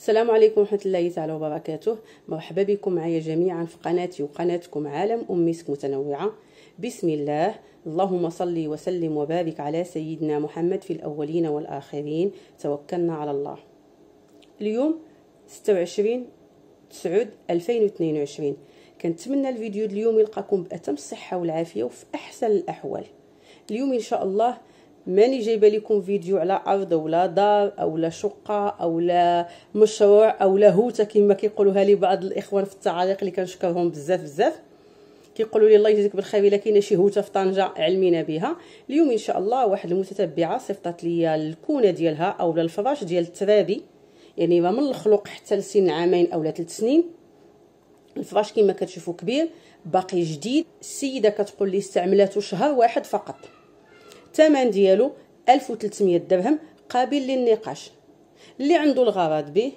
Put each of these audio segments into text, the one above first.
السلام عليكم ورحمه الله تعالى وبركاته مرحبا بكم معايا جميعا في قناتي وقناتكم عالم امسك متنوعه بسم الله اللهم صل وسلم وبارك على سيدنا محمد في الاولين والاخرين توكلنا على الله اليوم 26 9 2022 كنتمنى الفيديو اليوم يلقاكم باتم الصحه والعافيه وفي احسن الاحوال اليوم ان شاء الله ماني جايبه لكم فيديو على ارض ولا دار اولا شقه اولا مشروع اولا هوته كما كيقولوها لي بعض الاخوان في التعاليق اللي كنشكرهم بزاف بزاف كيقولوا لي الله يجزيك بالخير الا كاينه شي هوته في طنجه علمينا بها اليوم ان شاء الله واحد المتتبعه صيفطات لي الكونه ديالها اولا الفراش ديال الترابي يعني ما من الخلق حتى لسن عامين اولا ثلاث سنين الفراش كما كتشوفوا كبير باقي جديد السيده كتقول لي استعملته شهر واحد فقط الثمن ديالو 1300 درهم قابل للنقاش اللي عنده الغرض به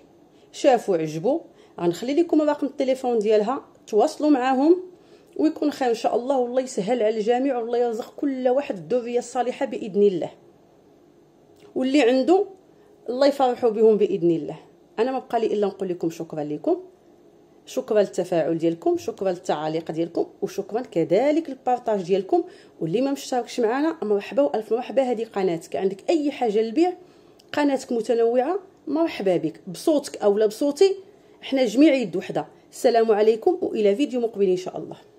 شافو عجبو غنخلي لكم رقم التليفون ديالها تواصلوا معاهم ويكون خير ان شاء الله والله يسهل على الجميع والله يرزق كل واحد الذريه الصالحه باذن الله واللي عنده الله يفرحوا بهم باذن الله انا ما بقى لي الا نقول لكم شكرا لكم شكرا للتفاعل ديالكم شكرا للتعاليق ديالكم وشكرا كذلك للبارطاج ديالكم واللي ما مشتركش معنا مرحبا والف مرحبا هذه قناتك عندك اي حاجه للبيع قناتك متنوعه مرحبا بك بصوتك اولا بصوتي احنا جميع يد وحده السلام عليكم والى فيديو مقبل ان شاء الله